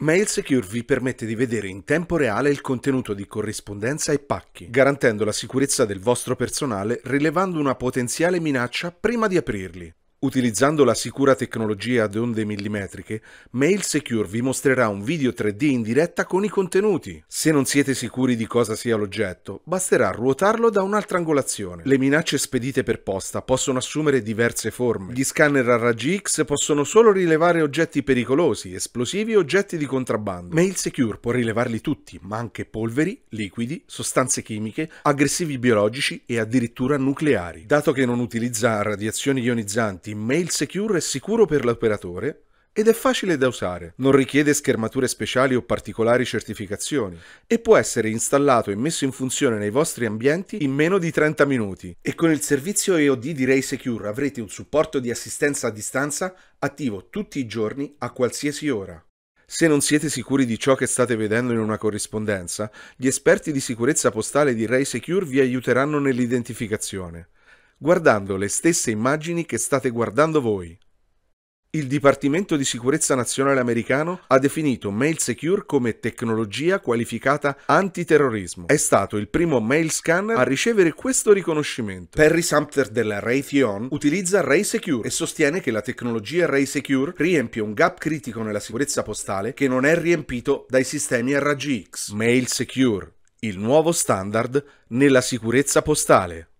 Mail Secure vi permette di vedere in tempo reale il contenuto di corrispondenza e pacchi, garantendo la sicurezza del vostro personale rilevando una potenziale minaccia prima di aprirli. Utilizzando la sicura tecnologia ad onde millimetriche, Mail Secure vi mostrerà un video 3D in diretta con i contenuti. Se non siete sicuri di cosa sia l'oggetto, basterà ruotarlo da un'altra angolazione. Le minacce spedite per posta possono assumere diverse forme. Gli scanner a raggi X possono solo rilevare oggetti pericolosi, esplosivi e oggetti di contrabbando. Mail Secure può rilevarli tutti, ma anche polveri, liquidi, sostanze chimiche, aggressivi biologici e addirittura nucleari. Dato che non utilizza radiazioni ionizzanti, importanti, mail secure e sicuro per l'operatore ed è facile da usare, non richiede schermature speciali o particolari certificazioni e può essere installato e messo in funzione nei vostri ambienti in meno di 30 minuti. E con il servizio EOD di Ray Secure avrete un supporto di assistenza a distanza attivo tutti i giorni a qualsiasi ora. Se non siete sicuri di ciò che state vedendo in una corrispondenza, gli esperti di sicurezza postale di Ray Secure vi aiuteranno nell'identificazione guardando le stesse immagini che state guardando voi. Il Dipartimento di Sicurezza Nazionale americano ha definito Mail Secure come tecnologia qualificata antiterrorismo. È stato il primo mail scanner a ricevere questo riconoscimento. Perry Sumter della Raytheon utilizza Ray Secure e sostiene che la tecnologia Ray Secure riempie un gap critico nella sicurezza postale che non è riempito dai sistemi RGX. Mail Secure, il nuovo standard nella sicurezza postale.